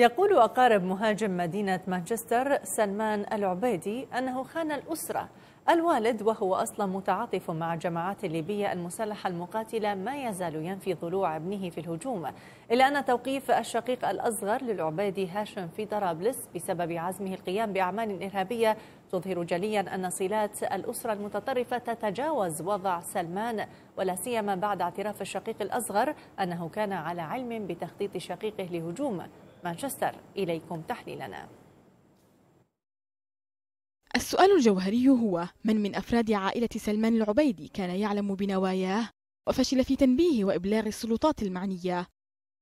يقول أقارب مهاجم مدينة مانشستر سلمان العبيدي أنه خان الأسرة الوالد وهو أصلا متعاطف مع الجماعات الليبية المسلحة المقاتلة ما يزال ينفي ضلوع ابنه في الهجوم إلا أن توقيف الشقيق الأصغر للعبيدي هاشم في طرابلس بسبب عزمه القيام بأعمال إرهابية تظهر جليا أن صلات الأسرة المتطرفة تتجاوز وضع سلمان ولا سيما بعد اعتراف الشقيق الأصغر أنه كان على علم بتخطيط شقيقه لهجوم مانشستر إليكم تحليلنا السؤال الجوهري هو من من أفراد عائلة سلمان العبيدي كان يعلم بنواياه وفشل في تنبيه وإبلاغ السلطات المعنية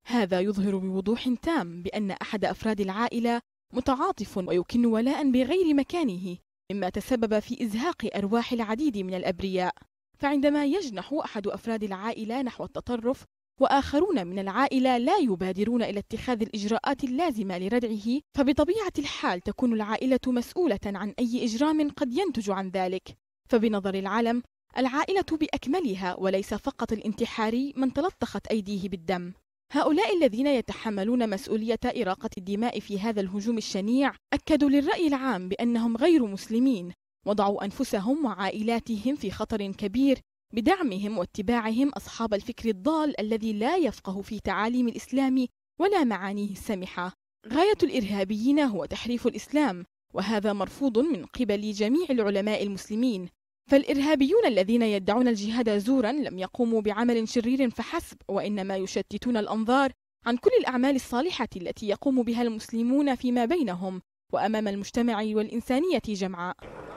هذا يظهر بوضوح تام بأن أحد أفراد العائلة متعاطف ويكن ولاء بغير مكانه مما تسبب في إزهاق أرواح العديد من الأبرياء فعندما يجنح أحد أفراد العائلة نحو التطرف وآخرون من العائلة لا يبادرون إلى اتخاذ الإجراءات اللازمة لردعه فبطبيعة الحال تكون العائلة مسؤولة عن أي إجرام قد ينتج عن ذلك فبنظر العالم العائلة بأكملها وليس فقط الانتحاري من تلطخت أيديه بالدم هؤلاء الذين يتحملون مسؤولية إراقة الدماء في هذا الهجوم الشنيع أكدوا للرأي العام بأنهم غير مسلمين وضعوا أنفسهم وعائلاتهم في خطر كبير بدعمهم واتباعهم أصحاب الفكر الضال الذي لا يفقه في تعاليم الإسلام ولا معانيه السمحة غاية الإرهابيين هو تحريف الإسلام وهذا مرفوض من قبل جميع العلماء المسلمين فالإرهابيون الذين يدعون الجهاد زورا لم يقوموا بعمل شرير فحسب وإنما يشتتون الأنظار عن كل الأعمال الصالحة التي يقوم بها المسلمون فيما بينهم وأمام المجتمع والإنسانية جمعاء